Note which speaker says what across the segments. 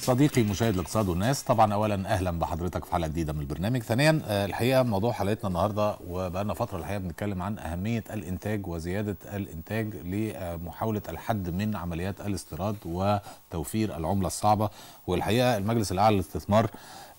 Speaker 1: صديقي مشاهد الاقتصاد والناس طبعا اولا اهلا بحضرتك في حلقه جديده من البرنامج ثانيا آه، الحقيقه موضوع حلقتنا النهارده وبقالنا فتره الحقيقه بنتكلم عن اهميه الانتاج وزياده الانتاج لمحاوله الحد من عمليات الاستيراد وتوفير العمله الصعبه والحقيقه المجلس الاعلى للاستثمار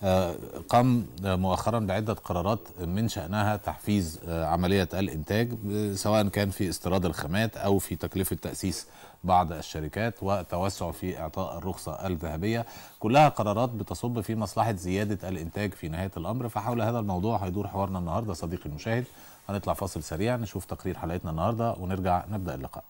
Speaker 1: آه، قام مؤخرا بعده قرارات من شانها تحفيز آه، عمليه الانتاج سواء كان في استيراد الخامات او في تكلفه تاسيس بعض الشركات والتوسع في إعطاء الرخصة الذهبية كلها قرارات بتصب في مصلحة زيادة الإنتاج في نهاية الأمر فحول هذا الموضوع هيدور حوارنا النهاردة صديقي المشاهد هنطلع فاصل سريع نشوف تقرير حلقتنا النهاردة ونرجع نبدأ اللقاء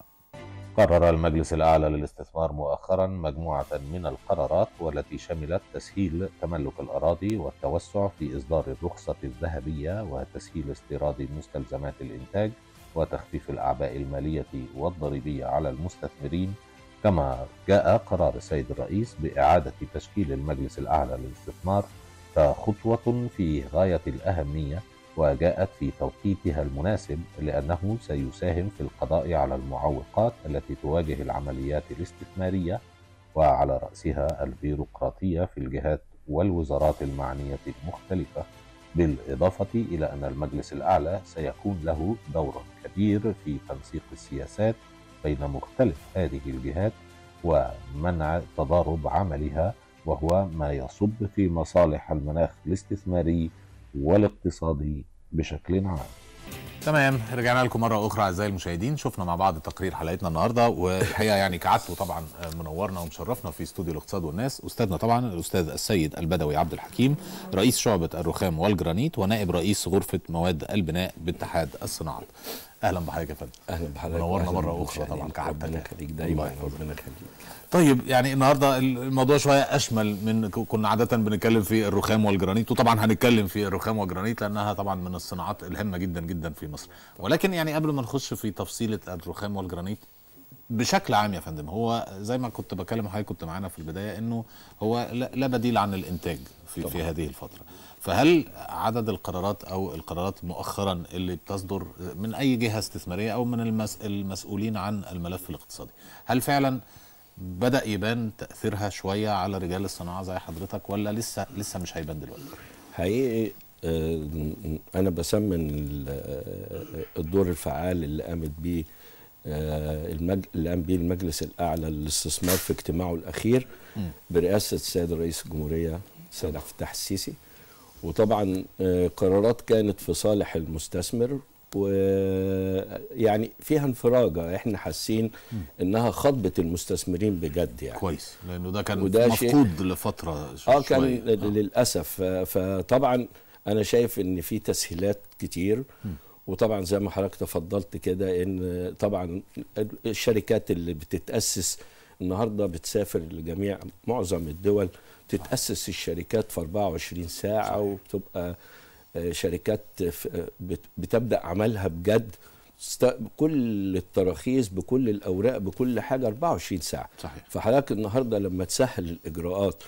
Speaker 1: قرر المجلس الأعلى للاستثمار مؤخرا مجموعة من القرارات والتي شملت تسهيل تملك الأراضي والتوسع في إصدار الرخصة الذهبية وتسهيل استيراد مستلزمات الإنتاج وتخفيف الأعباء المالية والضريبية على المستثمرين كما جاء قرار السيد الرئيس بإعادة تشكيل المجلس الأعلى للاستثمار فخطوة في غاية الأهمية وجاءت في توقيتها المناسب لأنه سيساهم في القضاء على المعوقات التي تواجه العمليات الاستثمارية وعلى رأسها البيروقراطية في الجهات والوزارات المعنية المختلفة بالإضافة إلى أن المجلس الأعلى سيكون له دورا كبير في تنسيق السياسات بين مختلف هذه الجهات ومنع تضارب عملها وهو ما يصب في مصالح المناخ الاستثماري
Speaker 2: والاقتصادي بشكل عام
Speaker 1: تمام رجعنا لكم مره اخرى اعزائي المشاهدين شفنا مع بعض تقرير حلقتنا النهارده والحقيقه يعني كعادته طبعا منورنا ومشرفنا في استوديو الاقتصاد والناس استاذنا طبعا الاستاذ السيد البدوي عبد الحكيم رئيس شعبه الرخام والجرانيت ونائب رئيس غرفه مواد البناء باتحاد الصناعات اهلا بحضرتك يا فندم اهلا بحضرتك منورنا مره اخرى طبعا كعادتك يعني. ربنا يخليك
Speaker 2: دايما ربنا يخليك
Speaker 1: طيب يعني النهارده الموضوع شويه اشمل من كنا عاده بنتكلم في الرخام والجرانيت وطبعا هنتكلم في الرخام والجرانيت لانها طبعا من الصناعات الهامه جدا جدا في مصر ولكن يعني قبل ما نخش في تفصيله الرخام والجرانيت بشكل عام يا فندم هو زي ما كنت بكلم حضرتك كنت معانا في البدايه انه هو لا بديل عن الانتاج في, طبعا. في هذه الفتره فهل عدد القرارات او القرارات مؤخرا اللي بتصدر من اي جهه استثماريه او من المس... المسؤولين عن الملف الاقتصادي هل فعلا بدا يبان تاثيرها شويه على رجال الصناعه زي حضرتك ولا لسه لسه مش هيبان دلوقتي حقيقي
Speaker 2: آه، انا بسمن آه، الدور الفعال اللي قامت بيه آه، المج... اللي قام به المجلس الاعلى للاستثمار في اجتماعه الاخير برئاسه السيد رئيس الجمهوريه السيد عبد الفتاح السيسي وطبعا آه، قرارات كانت في صالح المستثمر ويعني فيها انفراجه احنا حاسين انها خطبه المستثمرين بجد يعني كويس لانه ده كان وده مفقود شيء لفتره
Speaker 1: شوية. اه كان آه.
Speaker 2: للاسف فطبعا انا شايف ان في تسهيلات كتير وطبعا زي ما حضرتك تفضلت كده ان طبعا الشركات اللي بتتاسس النهارده بتسافر لجميع معظم الدول تتاسس الشركات في 24 ساعه صحيح. وبتبقى آه، شركات آه، بتبدا عملها بجد كل التراخيص بكل الاوراق بكل حاجه 24 ساعه صحيح. فحضرتك النهارده لما تسهل الاجراءات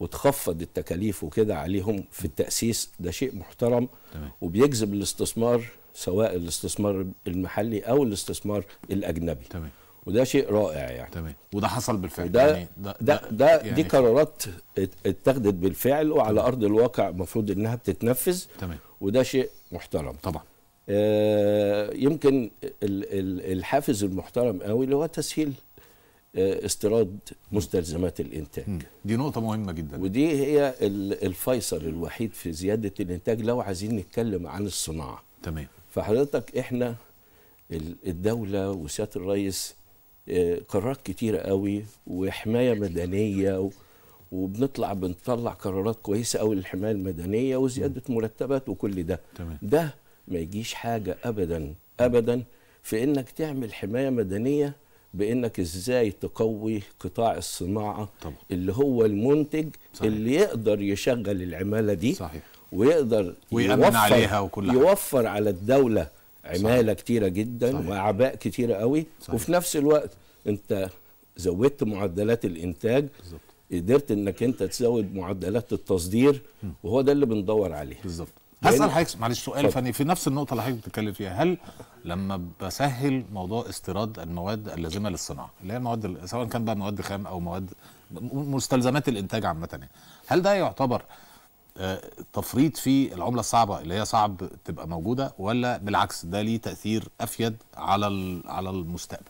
Speaker 2: وتخفض التكاليف وكده عليهم في التاسيس ده شيء محترم تمام. وبيجذب الاستثمار سواء الاستثمار المحلي او الاستثمار الاجنبي تمام. وده شيء رائع يعني تمام وده حصل بالفعل ده يعني ده ده, ده يعني دي قرارات اتخذت بالفعل وعلى طبعا. ارض الواقع المفروض انها بتتنفذ تمام وده شيء محترم طبعا آه يمكن الحافز المحترم قوي اللي هو تسهيل آه، استيراد مستلزمات الانتاج دي نقطه مهمه جدا ودي هي الفيصل الوحيد في زياده الانتاج لو عايزين نتكلم عن الصناعه تمام فحضرتك احنا الدوله وسياده الرئيس قرارات كتيره قوي وحمايه مدنيه وبنطلع بنطلع قرارات كويسه قوي للحمايه المدنيه وزياده مرتبات وكل ده تمام. ده ما يجيش حاجه ابدا ابدا في انك تعمل حمايه مدنيه بانك ازاي تقوي قطاع الصناعه طبعا. اللي هو المنتج صحيح. اللي يقدر يشغل العماله دي صحيح. ويقدر ويأمن عليها وكل حاجة. يوفر على الدوله عماله كتيره جدا صحيح. واعباء كتيره قوي صحيح. وفي نفس الوقت انت زودت معدلات الانتاج بالظبط قدرت انك انت تزود معدلات التصدير وهو ده اللي بندور عليه بالظبط هسال حضرتك
Speaker 1: معلش سؤال فني في نفس النقطه اللي حضرتك بتتكلم فيها هل لما بسهل موضوع استيراد المواد اللازمه للصناعه اللي هي المواد سواء كان بقى مواد خام او مواد مستلزمات الانتاج عامه يعني هل ده يعتبر آه، تفريط في العمله الصعبه اللي هي صعب تبقى موجوده ولا بالعكس ده ليه تاثير افيد على على المستقبل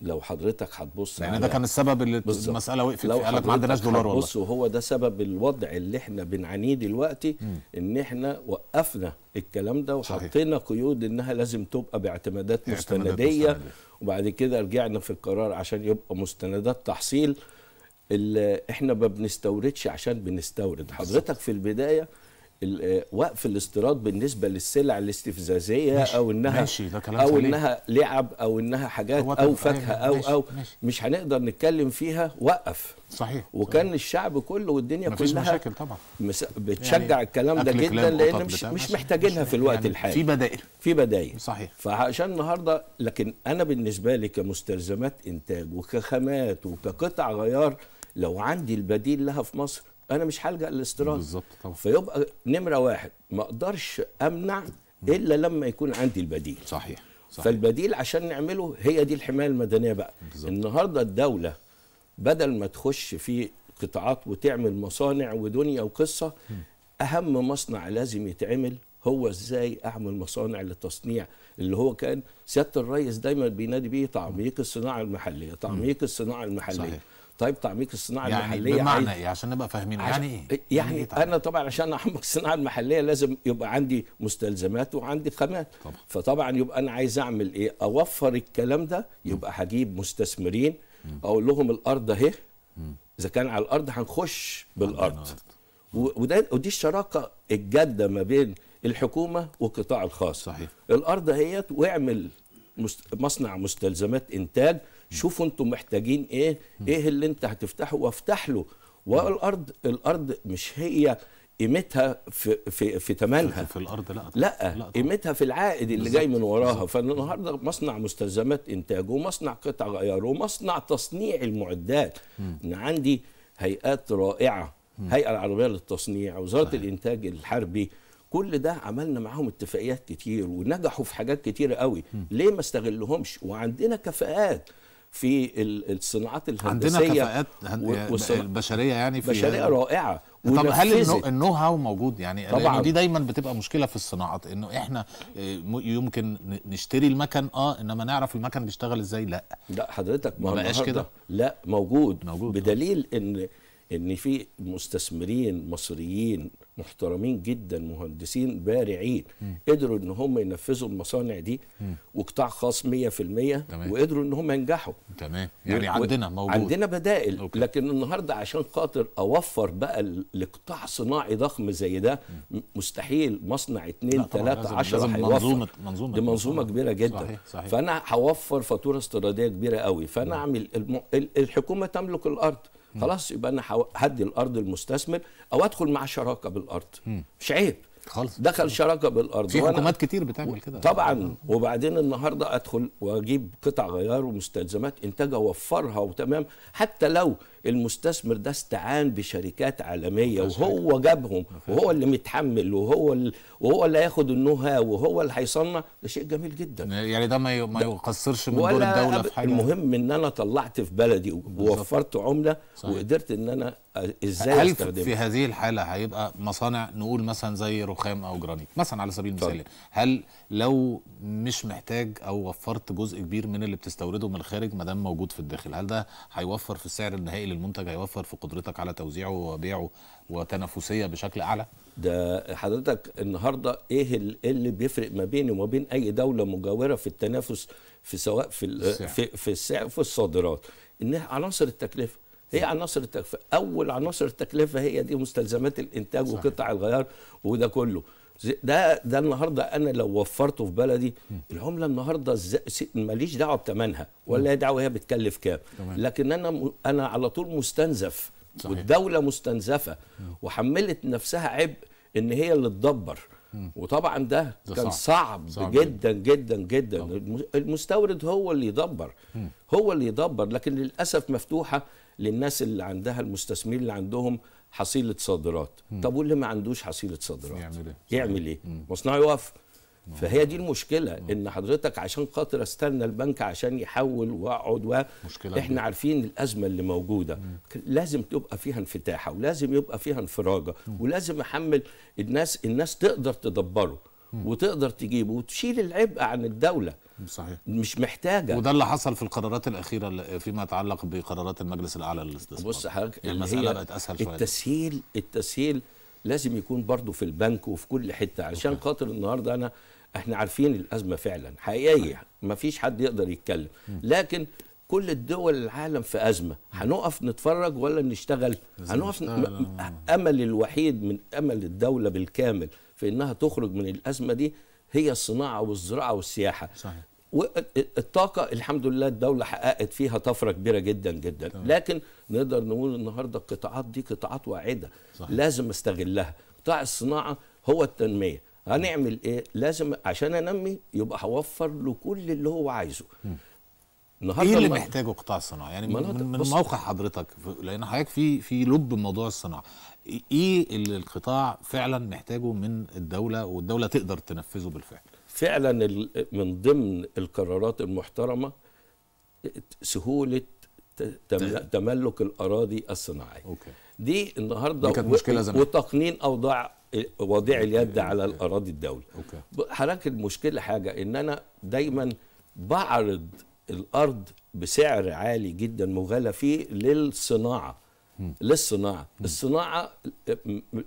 Speaker 2: لو حضرتك هتبص يعني ده كان السبب اللي بالزبط. المساله وقفت لو قال لك ما عندناش دولار والله بص وهو ده سبب الوضع اللي احنا بنعانيه دلوقتي م. ان احنا وقفنا الكلام ده وحطينا قيود انها لازم تبقى باعتمادات مستنديه مستندية. وبعد كده رجعنا في القرار عشان يبقى مستندات تحصيل احنا ما بنستوردش عشان بنستورد حضرتك في البدايه وقف الاستيراد بالنسبه للسلع الاستفزازيه ماشي. او انها ماشي ده كلام او انها لعب او انها حاجات او فاكهه أيوة، او ماشي. او ماشي. مش هنقدر نتكلم فيها وقف صحيح وكان صحيح. الشعب كله والدنيا مفيش كلها مشاكل طبعا مس... بتشجع يعني الكلام ده جدا لان مش مش محتاجينها في الوقت يعني الحالي في بدائل في بدائل صحيح فعشان النهارده لكن انا بالنسبه لي كمستلزمات انتاج وكخامات وكقطع غيار لو عندي البديل لها في مصر انا مش هلجا للاستيراد بالظبط طبعا فيبقى نمره واحد ما اقدرش امنع الا لما يكون عندي البديل صحيح, صحيح. فالبديل عشان نعمله هي دي الحمايه المدنيه بقى بالزبط. النهارده الدوله بدل ما تخش في قطاعات وتعمل مصانع ودنيا وقصه اهم مصنع لازم يتعمل هو ازاي اعمل مصانع للتصنيع اللي هو كان سياده الرئيس دايما بينادي بيه تعميق الصناعه المحليه تعميق الصناعه المحليه صحيح. طيب تعميق الصناعه يعني المحليه بمعنى ايه
Speaker 1: عشان نبقى فاهمين يعني إيه؟, ايه يعني, يعني إيه
Speaker 2: طيب؟ انا طبعا عشان اعمق الصناعه المحليه لازم يبقى عندي مستلزمات وعندي خامات طبعا. فطبعا يبقى انا عايز اعمل ايه اوفر الكلام ده يبقى هجيب مستثمرين اقول لهم الارض اهي اذا كان على الارض هنخش بالارض وده ودي الشراكه الجاده ما بين الحكومه والقطاع الخاص صحيح الارض اهيت واعمل مصنع مستلزمات انتاج شوفوا انتم محتاجين ايه ايه اللي انت هتفتحه وافتح له والارض الارض مش هي قيمتها في في في ثمنها في الارض لا لا, لا قيمتها في العائد اللي جاي من وراها فالنهارده مصنع مستلزمات انتاج ومصنع قطع غيار ومصنع تصنيع المعدات ان عندي هيئات رائعه هيئه العربيه للتصنيع وزاره الانتاج الحربي كل ده عملنا معاهم اتفاقيات كتير ونجحوا في حاجات كتيره قوي ليه ما استغلهمش وعندنا كفاءات في الصناعات الهندسيه عندنا كفاءات هن... يعني
Speaker 1: البشريه يعني في بشريه رائعه طب هل النو هاو موجود يعني طبعا دي دايما بتبقى مشكله في الصناعات انه احنا آه، يمكن نشتري المكن اه انما نعرف المكن بيشتغل ازاي لا
Speaker 2: لا حضرتك ما بقاش كده لا موجود, موجود آه. بدليل ان ان في مستثمرين مصريين محترمين جدا مهندسين بارعين م. قدروا ان هم ينفذوا المصانع دي وقطاع خاص 100% وقدروا ان هم ينجحوا
Speaker 1: تمام يعني و... عندنا موجود عندنا
Speaker 2: بدائل أوكي. لكن النهارده عشان خاطر اوفر بقى لقطاع صناعي ضخم زي ده م. مستحيل مصنع 2 3 10 هيوفر منظومه منظومه دي منظومه كبيره جدا صحيح. صحيح. فانا هوفر فاتوره استيراديه كبيره قوي فانا نعم. اعمل الم... الحكومه تملك الارض خلاص يبقى انا هدي الارض المستثمر او ادخل مع شراكه بالارض مش عيب خالص دخل شراكه بالارض في حكومات كتير بتعمل كده طبعا وبعدين النهارده ادخل واجيب قطع غيار ومستلزمات انتاجها اوفرها وتمام حتى لو المستثمر ده استعان بشركات عالميه وهو جابهم وهو اللي متحمل وهو اللي وهو اللي هياخد النو هاو وهو اللي هيصنع ده شيء جميل جدا
Speaker 1: يعني ده ما ما يقصرش
Speaker 2: من دور الدوله في حاجه المهم ان انا طلعت في بلدي ووفرت عمله صحيح. وقدرت ان انا ازاي هل استخدمها في هذه
Speaker 1: الحاله هيبقى مصانع نقول مثلا زي رخام او جرانيت مثلا على سبيل المثال هل لو مش محتاج او وفرت جزء كبير من اللي بتستورده من الخارج ما دام موجود في الداخل هل ده هيوفر في السعر النهائي المنتج هيوفر
Speaker 2: في قدرتك على توزيعه وبيعه وتنافسيه بشكل اعلى ده حضرتك النهارده إيه, ايه اللي بيفرق ما بيني وما بين اي دوله مجاوره في التنافس في سواء في في في السعر في الصادرات انها عناصر التكلفه هي عناصر التكلفه اول عناصر التكلفه هي دي مستلزمات الانتاج صحيح. وقطع الغيار وده كله ده ده النهارده انا لو وفرته في بلدي العمله النهارده ماليش دعوه بثمنها ولا دعوه هي بتكلف كام لكن انا انا على طول مستنزف صحيح. والدوله مستنزفه وحملت نفسها عبء ان هي اللي تدبر وطبعا ده, ده كان صعب, صعب جدا جدا جدا طبعا. المستورد هو اللي يدبر هو اللي يدبر لكن للاسف مفتوحه للناس اللي عندها المستثمرين اللي عندهم حصيله صادرات طب واللي ما عندوش حصيله صادرات يعمل ايه يعمل ايه مصنعه يقف فهي دي المشكله ان حضرتك عشان خاطر استنى البنك عشان يحول واقعد و احنا عارفين الازمه اللي موجوده لازم تبقى فيها انفتاحه ولازم يبقى فيها انفراجه ولازم احمل الناس الناس تقدر تدبره وتقدر تجيبه وتشيل العبء عن الدوله صحيح مش
Speaker 1: محتاجه وده اللي حصل في القرارات الاخيره فيما يتعلق بقرارات المجلس الاعلى للاستثمار بص حضرتك يعني المساله بقت اسهل شويه
Speaker 2: التسهيل التسهيل لازم يكون برضه في البنك وفي كل حته علشان خاطر النهارده انا احنا عارفين الازمه فعلا حقيقيه أيوة. ما فيش حد يقدر يتكلم لكن كل الدول العالم في ازمه هنقف نتفرج ولا نشتغل هنقف امل الوحيد من امل الدوله بالكامل في انها تخرج من الازمه دي هي الصناعه والزراعه والسياحه صحيح. والطاقة الحمد لله الدولة حققت فيها طفرة كبيرة جدا جدا طبعا. لكن نقدر نقول النهاردة القطاعات دي قطاعات واعدة صحيح. لازم استغلها قطاع الصناعة هو التنمية هنعمل ايه لازم عشان انمي يبقى هوفر له كل اللي هو عايزه النهارده ايه اللي محتاجه
Speaker 1: قطاع الصناعه يعني من, من موقع
Speaker 2: حضرتك لان
Speaker 1: حضرتك في في لب موضوع الصناعه ايه اللي القطاع فعلا محتاجه من الدوله
Speaker 2: والدوله تقدر تنفذه بالفعل فعلا من ضمن القرارات المحترمه سهوله تملك الاراضي الصناعيه أوكي. دي النهارده دي كانت مشكله زمان وتقنين اوضاع وضع اليد على الاراضي الدوله أوكي. حضرتك المشكله حاجه ان انا دايما بعرض الارض بسعر عالي جدا مغالى فيه للصناعه للصناعه الصناعه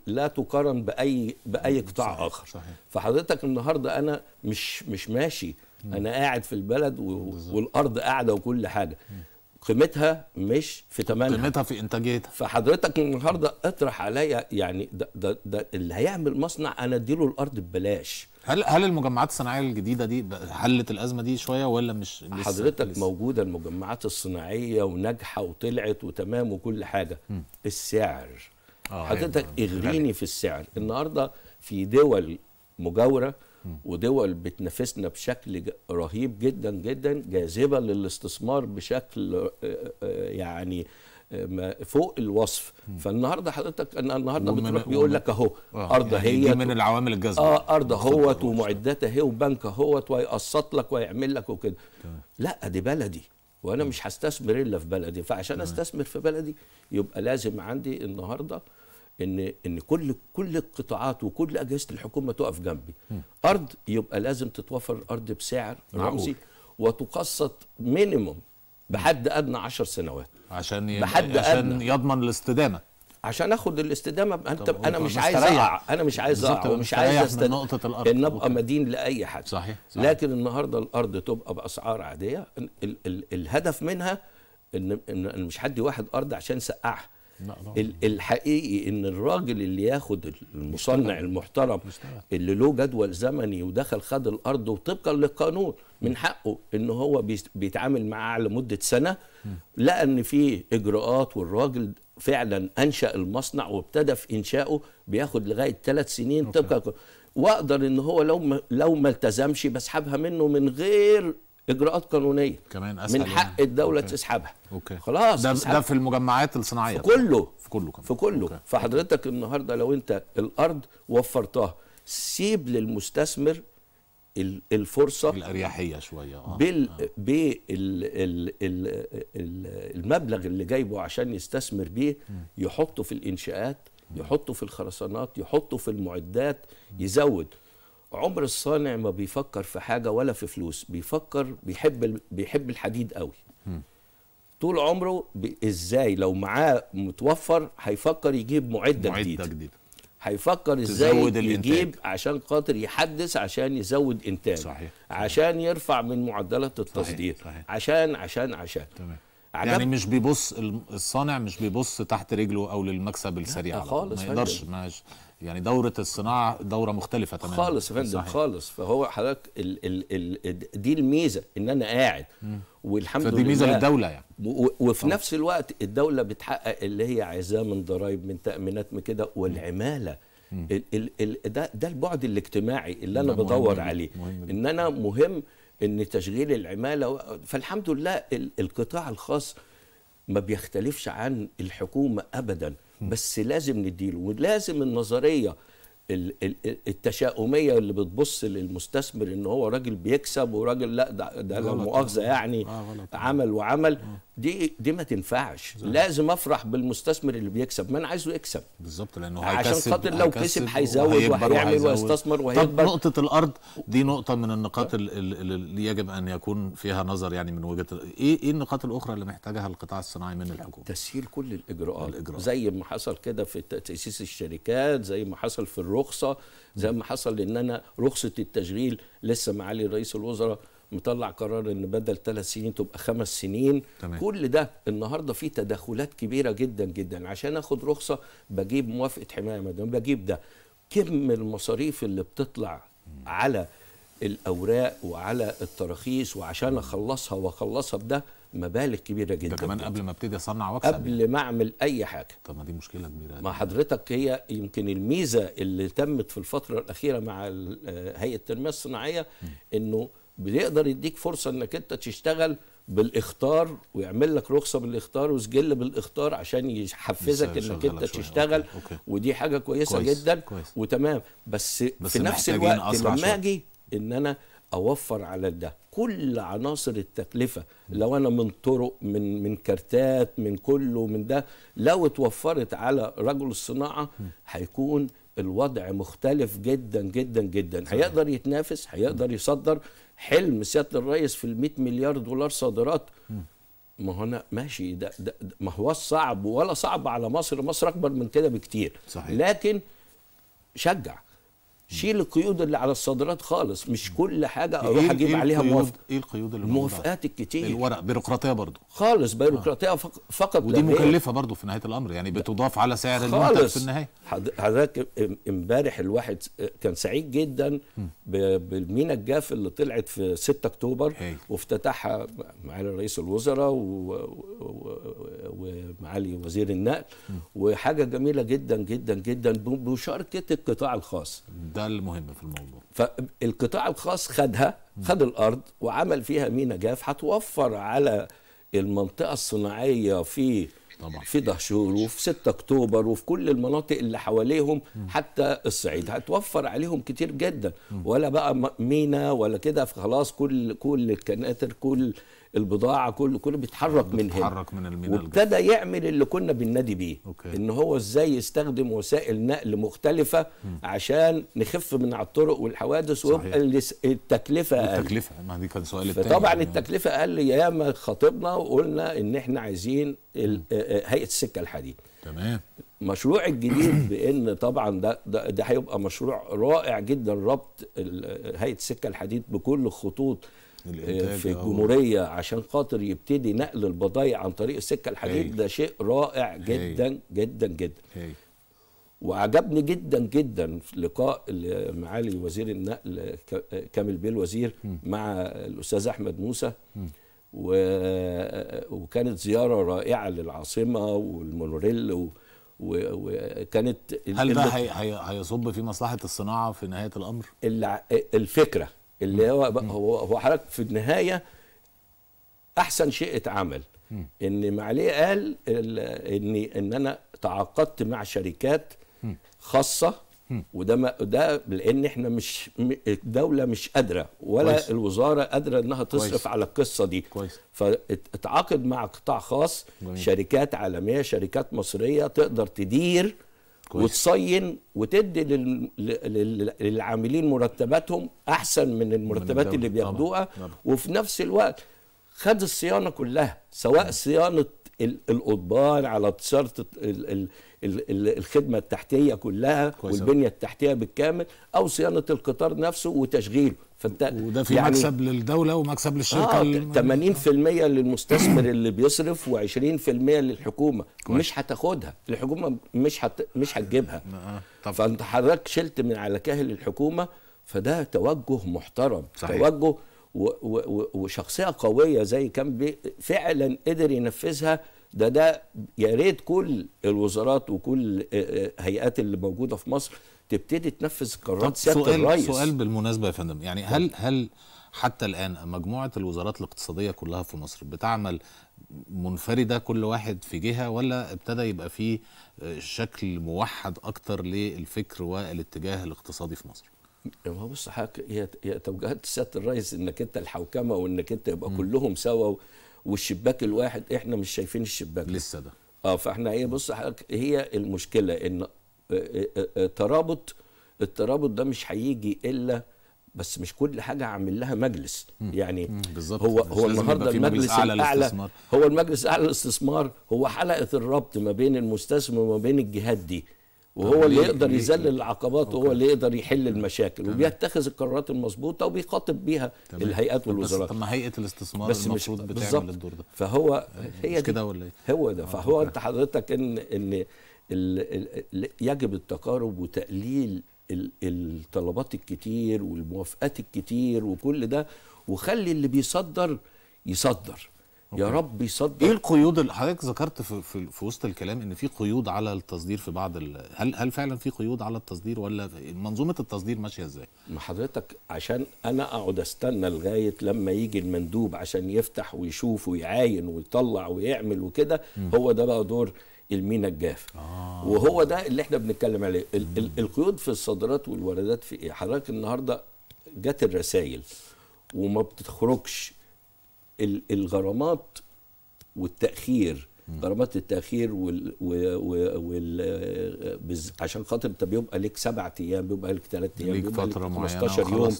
Speaker 2: لا تقارن باي باي قطاع صحيح. اخر صحيح. فحضرتك النهارده انا مش مش ماشي انا قاعد في البلد و... والارض قاعده وكل حاجه قيمتها مش في ثمنها قيمتها في انتاجيتها فحضرتك النهارده اطرح عليا يعني ده, ده, ده اللي هيعمل مصنع انا اديله الارض ببلاش هل هل المجمعات الصناعيه الجديده دي
Speaker 1: حلت الازمه دي شويه ولا مش لسه حضرتك
Speaker 2: لسه؟ موجوده المجمعات الصناعيه وناجحه وطلعت وتمام وكل حاجه م. السعر آه حضرتك يعني اغريني في السعر النهارده في دول مجاوره ودول بتنافسنا بشكل رهيب جدا جدا جاذبه للاستثمار بشكل آه، آه، يعني فوق الوصف فالنهارده حضرتك انا النهارده بتروح بيقول لك اهو آه، ارض يعني هي دي من العوامل الجذبه اه ارض اهوت ومعدات اهي وبنك اهوت ويقسط لك ويعمل لك وكده لا دي بلدي وانا مش هستثمر الا في بلدي فعشان مم. استثمر في بلدي يبقى لازم عندي النهارده ان ان كل كل القطاعات وكل اجهزه الحكومه تقف جنبي مم. ارض يبقى لازم تتوفر الارض بسعر رمزي وتقسط مينيموم بحد ادنى 10 سنوات عشان بحد عشان أدنى. يضمن الاستدامه عشان اخد الاستدامه انت انا مش عايز اقع انا مش عايز اقع ومش عايز استد... نقطه الارض ان ابقى مدين لاي حد صحيح, صحيح. لكن النهارده الارض تبقى باسعار عاديه ال... ال... الهدف منها ان ان مش حد واحد ارض عشان سقعها الحقيقي ان الراجل اللي ياخد المصنع المحترم اللي له جدول زمني ودخل خد الارض وطبقا للقانون من حقه ان هو بيتعامل معاه لمده سنه لقى ان في اجراءات والراجل فعلا انشا المصنع وابتدى في انشائه بياخد لغايه ثلاث سنين طبقا واقدر ان هو لو ما لو ما التزمش بسحبها منه من غير اجراءات قانونيه كمان أسهل من يعني. حق يعني. الدوله أوكي. تسحبها أوكي. خلاص ده, تسحبها. ده في المجمعات الصناعيه في كله في كله كمان. في كله أوكي. فحضرتك النهارده لو انت الارض وفرتها سيب للمستثمر الفرصه الاريحيه شويه اه بال آه. بالمبلغ اللي جايبه عشان يستثمر بيه يحطه في الانشاءات يحطه في الخرسانات يحطه في المعدات يزود عمر الصانع ما بيفكر في حاجه ولا في فلوس بيفكر بيحب بيحب الحديد قوي طول عمره ازاي لو معاه متوفر هيفكر يجيب معده, معدة جديده جديد. هيفكر ازاي يجيب الإنتاج. عشان خاطر يحدث عشان يزود انتاج صحيح. عشان يرفع من معدلات التصدير صحيح. صحيح. عشان عشان عشان تمام. يعني مش
Speaker 1: بيبص الصانع مش بيبص تحت رجله او للمكسب السريع لا خالص ما يقدرش يعني دوره الصناعه دوره مختلفه
Speaker 2: تماما خالص يا فندم خالص فهو حضرتك ال ال ال دي الميزه ان انا قاعد والحمد لله فدي ميزه للدوله يعني وفي طبعا. نفس الوقت الدوله بتحقق اللي هي عايزاه من ضرائب من تامينات من كده والعماله ال ال ال ده ده البعد الاجتماعي اللي انا بدور مهم عليه مهم ان انا مهم ان تشغيل العماله فالحمد لله القطاع الخاص ما بيختلفش عن الحكومه ابدا بس لازم نديله ولازم النظريه التشاؤميه اللي بتبص للمستثمر ان هو راجل بيكسب وراجل لا ده, ده مؤاخذه يعني آه عمل وعمل آه. دي دي ما تنفعش زي. لازم افرح بالمستثمر اللي بيكسب ما انا عايزه يكسب بالظبط لانه هيكسب عشان خاطر لو كسب هيزود وهيعمل ويستثمر وهيكبر طب نقطه
Speaker 1: الارض دي نقطه من النقاط اللي يجب ان يكون فيها نظر
Speaker 2: يعني من وجهه ايه ايه النقاط الاخرى اللي محتاجها القطاع الصناعي من الحكومه تسهيل كل الاجراءات, الإجراءات. زي ما حصل كده في تاسيس الشركات زي ما حصل في الرخصه زي ما حصل ان انا رخصه التشغيل لسه معالي رئيس الوزراء مطلع قرار ان بدل ثلاث سنين تبقى خمس سنين تمام. كل ده النهارده في تدخلات كبيره جدا جدا عشان اخد رخصه بجيب موافقه حمايه مدنيه بجيب ده كم المصاريف اللي بتطلع على الاوراق وعلى التراخيص وعشان اخلصها واخلصها بده مبالغ كبيره جدا ده كمان قبل ما ابتدي اصنع واكسب يعني. قبل ما اعمل اي حاجه طب ما دي مشكله كبيره ما حضرتك هي يمكن الميزه اللي تمت في الفتره الاخيره مع آه، هيئه التنميه الصناعيه انه بيقدر يديك فرصه انك انت تشتغل بالاختار ويعمل لك رخصه بالاختار وسجل بالاختار عشان يحفزك انك انت تشتغل أوكي. أوكي. ودي حاجه كويسه كويس. جدا كويس. وتمام بس, بس في نفس الوقت لما اجي ان انا اوفر على ده كل عناصر التكلفه لو انا من طرق من من كارتات من كله من ده لو اتوفرت على رجل الصناعه هيكون الوضع مختلف جدا جدا جدا هيقدر يتنافس هيقدر يصدر حلم سياده الرئيس في ال مليار دولار صادرات ما هو انا ماشي ده, ده, ده ما هو صعب ولا صعب على مصر مصر اكبر من كده بكتير صحيح. لكن شجع شيل القيود اللي على الصادرات خالص مش كل حاجه إيه اروح إيه اجيب إيه عليها موافقات
Speaker 1: ايه القيود اللي موافقات الكتير الورق بيروقراطيه برضه
Speaker 2: خالص آه. بيروقراطيه آه. فقط ودي مكلفه
Speaker 1: برضه في نهايه الامر يعني
Speaker 2: بتضاف على سعر المنتج في النهايه حضرتك امبارح الواحد كان سعيد جدا بالمينا الجاف اللي طلعت في 6 اكتوبر وافتتحها معالي رئيس الوزراء ومعالي وزير النقل م. وحاجه جميله جدا جدا جدا بمشاركه القطاع الخاص م. ده المهم في الموضوع فالقطاع الخاص خدها خد الارض وعمل فيها مينا جاف هتوفر على المنطقه الصناعيه في طبعا في دهشور وفي 6 اكتوبر وفي كل المناطق اللي حواليهم م. حتى الصعيد هتوفر عليهم كتير جدا م. ولا بقى مينا ولا كده فخلاص كل كل الكناتر كل البضاعه كله كله بيتحرك من هنا بيتحرك من الميناء وابتدى يعمل اللي كنا بننادي بيه أوكي. ان هو ازاي يستخدم وسائل نقل مختلفه م. عشان نخف من على الطرق والحوادث ويبقى التكلفه اقل التكلفه ما دي كان سؤال التاني فطبعا يعني. التكلفه اقل ياما خطبنا وقلنا ان احنا عايزين هيئه السكه الحديد تمام مشروع الجديد بان طبعا ده ده, ده هيبقى مشروع رائع جدا ربط هيئه السكه الحديد بكل خطوط آه، في الجمهوريه عشان خاطر يبتدي نقل البضائع عن طريق السكه الحديد هي. ده شيء رائع جدا هي. جدا جدا هي. وعجبني جدا جدا في لقاء معالي وزير النقل كامل بيه الوزير م. مع الاستاذ احمد موسى م. و... وكانت زياره رائعه للعاصمه والمونوريل و... وكانت هل ده
Speaker 1: هيصب في مصلحه الصناعه في نهايه الامر؟
Speaker 2: الفكره اللي هو هو هو حضرتك في النهايه احسن شيء اتعمل ان معاليه قال ان ان انا تعاقدت مع شركات خاصه وده ما ده لان احنا مش الدوله مش قادره ولا كويس. الوزاره قادره انها تصرف كويس. على القصه دي كويس. فاتعاقد مع قطاع خاص جميل. شركات عالميه شركات مصريه تقدر تدير كويس. وتصين وتدي للعاملين مرتباتهم احسن من المرتبات من اللي بياخدوها وفي نفس الوقت خد الصيانه كلها سواء صيانه القضبان على صيانه الخدمه التحتيه كلها والبنيه التحتيه بالكامل او صيانه القطار نفسه وتشغيله فانت وده في يعني مكسب
Speaker 1: للدوله ومكسب للشركه
Speaker 2: آه 80% للمستثمر اللي بيصرف و20% للحكومه كويس. مش هتاخدها الحكومه مش هت... مش هتجيبها آه، طب. فانت حضرتك شلت من على كاهل الحكومه فده توجه محترم صحيح. توجه و... و... وشخصيه قويه زي كان بي... فعلا قدر ينفذها ده ده يا ريت كل الوزارات وكل آه، آه، هيئات اللي موجوده في مصر تبتدي تنفذ قرارات سياده الرئيس سؤال
Speaker 1: بالمناسبه يا فندم يعني هل هل حتى الان مجموعه الوزارات الاقتصاديه كلها في مصر بتعمل منفرده كل واحد في جهه ولا ابتدى يبقى في
Speaker 2: شكل موحد اكتر للفكر والاتجاه الاقتصادي في مصر؟ هو بص حضرتك هي توجهات سياده الرئيس انك انت الحوكمه وانك انت يبقى م. كلهم سوا والشباك الواحد احنا مش شايفين الشباك لسه ده اه فاحنا ايه بص حضرتك هي المشكله ان ترابط الترابط ده مش هيجي الا بس مش كل حاجه هعمل لها مجلس يعني بالزبط. هو هو النهارده المجلس الاعلى هو المجلس الاعلى للاستثمار هو حلقه الربط ما بين المستثمر وما بين الجهات دي وهو اللي يقدر يذلل العقبات وهو اللي يقدر يحل المشاكل وبيتخذ القرارات المظبوطه وبيخاطب بيها الهيئات والوزارات طب ما هيئه الاستثمار بس المفروض بتعمل الدور ده فهو آه، هي كده ولا إيه؟ هو ده آه، فهو انت حضرتك ان ان يجب التقارب وتقليل الطلبات الكتير والموافقات الكتير وكل ده وخلي اللي بيصدر يصدر أوكي. يا رب يصدر ايه القيود اللي حضرتك ذكرت في, في, في وسط الكلام ان في قيود على التصدير في بعض ال... هل
Speaker 1: هل فعلا في قيود على التصدير ولا إيه؟ منظومه التصدير ماشيه ازاي؟
Speaker 2: ما حضرتك عشان انا اقعد استنى لغايه لما يجي المندوب عشان يفتح ويشوف ويعاين ويطلع ويعمل وكده هو ده بقى دور المينا الجاف آه. وهو ده اللي احنا بنتكلم عليه ال ال القيود في الصادرات والواردات في ايه حضرتك النهارده جت الرسائل وما بتخرجش الغرامات والتاخير غرامات التاخير وال, وال... وال... عشان خاطر انت بيبقى لك سبع ايام بيبقى لك ثلاث ايام بيبقى لك 15 يوم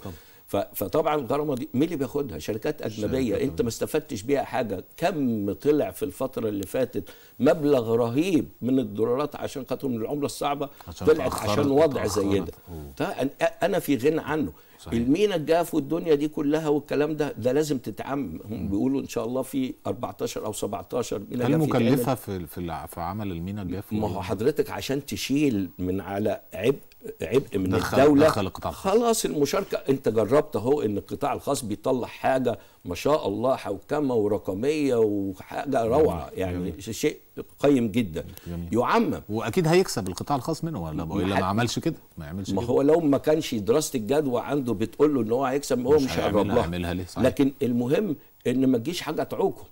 Speaker 2: فطبعا الغرامه دي مين اللي بياخدها شركات اجنبيه شركة. انت ما استفدتش بيها حاجه كم طلع في الفتره اللي فاتت مبلغ رهيب من الدولارات عشان خاطر من العمله الصعبه طلعت عشان وضع زي ده طيب، انا في غنى عنه صحيح. المينا الجاف والدنيا دي كلها والكلام ده ده لازم تتعم هم بيقولوا ان شاء الله في 14 او 17 مينا هل مكلفه في في عمل المينا الجاف ما هو حضرتك عشان تشيل من على عبء عبء من دخل الدوله دخل القطاع خلاص المشاركه انت جربت اهو ان القطاع الخاص بيطلع حاجه ما شاء الله حوكمه ورقميه وحاجه روعه يعني جميل. شيء قيم جدا جميل. يعمم واكيد
Speaker 1: هيكسب القطاع الخاص منه ولا ما, ما عملش كده ما
Speaker 2: يعملش ما كده. هو لو ما كانش دراسه الجدوى عنده بتقول له ان هو هيكسب هو مش هيقرب لها ليه صحيح. لكن المهم ان ما تجيش حاجه تعوقه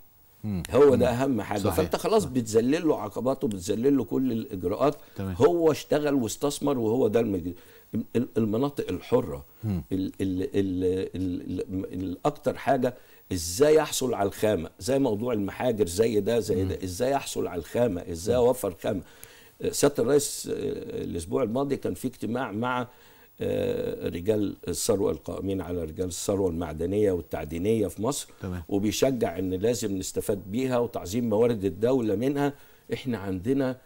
Speaker 2: هو ده اهم حاجه صحيح. فانت خلاص بتذلل له عقباته بتذلل له كل الاجراءات تمام. هو اشتغل واستثمر وهو ده المج... المناطق الحره الاكثر حاجه ازاي احصل على الخامه زي موضوع المحاجر زي ده زي ده ازاي احصل على الخامه ازاي اوفر خامه سياده الرئيس آه، الاسبوع الماضي كان في اجتماع مع آه، رجال الثروه القائمين على رجال الثروه المعدنيه والتعدينيه في مصر تمام. وبيشجع ان لازم نستفاد بيها وتعظيم موارد الدوله منها احنا عندنا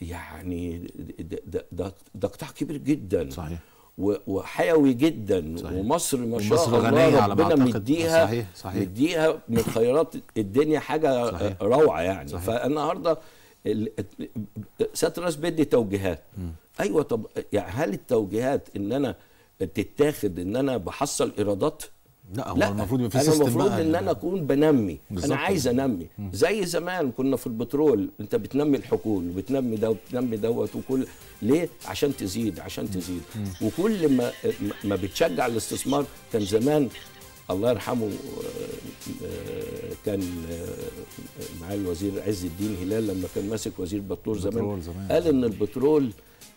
Speaker 2: يعني ده ده ده قطاع كبير جدا صحيح وحيوي جدا صحيح. ومصر ما شاء مصر الله غنية ربنا على مديها صحيح. صحيح. مديها من خيرات الدنيا حاجه صحيح. روعه يعني صحيح. فالنهارده سياده الرئيس بيدي توجيهات ايوه طب يعني هل التوجيهات ان انا تتاخد ان انا بحصل ايرادات لا هو المفروض يبقى في سيستم المفروض ان انا اكون بنمي انا عايز انمي زي زمان كنا في البترول انت بتنمي الحقول وبتنمي ده وبتنمي دوت وكل ليه عشان تزيد عشان تزيد وكل ما ما بتشجع الاستثمار كان زمان الله يرحمه آه، كان آه، معالي الوزير عز الدين هلال لما كان ماسك وزير بترول زمان, زمان قال ان البترول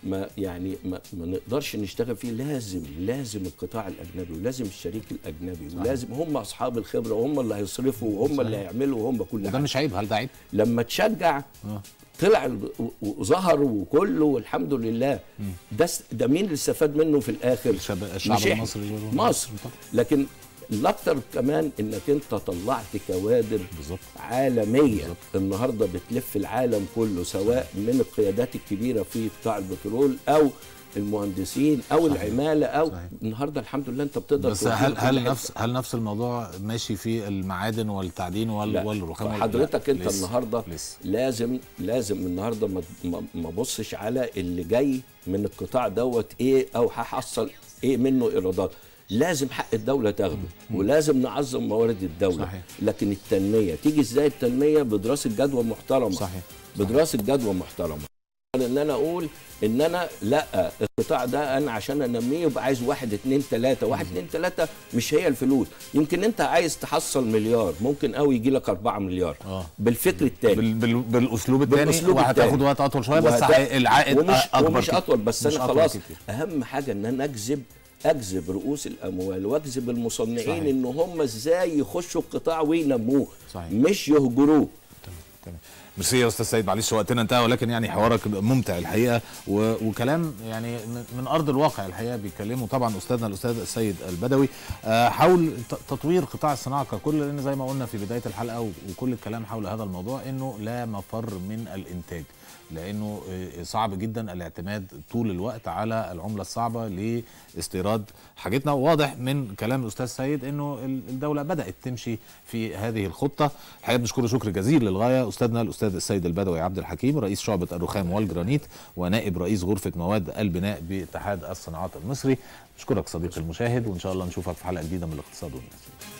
Speaker 2: ما يعني ما, ما نقدرش نشتغل فيه لازم لازم القطاع الاجنبي ولازم الشريك الاجنبي صحيح. ولازم هم اصحاب الخبره وهم اللي هيصرفوا وهم صحيح. اللي هيعملوا وهم كل حاجه ده مش عيب هل ده عيب؟ لما تشجع آه. طلع وظهر وكله والحمد لله ده ده مين اللي استفاد منه في الاخر؟ الشعب المصري مصر لكن الاكثر كمان انك انت طلعت كوادر بالظبط عالميه بالزبط. النهارده بتلف العالم كله سواء من القيادات الكبيره في قطاع البترول او المهندسين او صحيح. العماله او صحيح. النهارده الحمد لله انت بتقدر بس هل هل نفس
Speaker 1: هل نفس الموضوع ماشي في المعادن والتعدين وال والرخام حضرتك انت لسه. النهارده
Speaker 2: لسه. لازم لازم النهارده ما ابصش على اللي جاي من القطاع دوت ايه او هحصل ايه منه ايرادات لازم حق الدوله تاخده ولازم نعظم موارد الدوله صحيح. لكن التنميه تيجي ازاي التنميه بدراسه جدوى محترمه صحيح. بدراسه جدوى محترمه يعني ان انا اقول ان انا لا القطاع ده انا عشان انميه يبقى عايز واحد اتنين تلاته، واحد اتنين تلاته مش هي الفلوس، يمكن انت عايز تحصل مليار ممكن قوي يجي لك 4 مليار آه. بالفكر التاني بال بال بالاسلوب التاني بالاسلوب وهتاخد وقت اطول شويه بس العائد ومش اكبر ومش اطول بس انا خلاص اهم حاجه ان انا اجذب اجذب رؤوس الاموال واجذب المصنعين صحيح. ان هم ازاي يخشوا القطاع وينموه صحيح. مش يهجروه تمام
Speaker 1: تمام ميرسي يا استاذ سيد معلش وقتنا انتهى ولكن يعني حوارك ممتع الحقيقه و... وكلام يعني من ارض الواقع الحقيقه بيتكلموا طبعا استاذنا الاستاذ السيد البدوي آه، حول تطوير قطاع الصناعه ككل لان زي ما قلنا في بدايه الحلقه وكل الكلام حول هذا الموضوع انه لا مفر من الانتاج لانه صعب جدا الاعتماد طول الوقت على العمله الصعبه لاستيراد حاجتنا واضح من كلام الاستاذ سيد انه الدوله بدات تمشي في هذه الخطه الحقيقه بنشكره شكر جزيل للغايه استاذنا الاستاذ السيد البدوي عبد الحكيم رئيس شعبه الرخام والجرانيت ونائب رئيس غرفه مواد البناء باتحاد الصناعات المصري بشكرك صديقي المشاهد وان شاء الله نشوفك في حلقه جديده من الاقتصاد والناس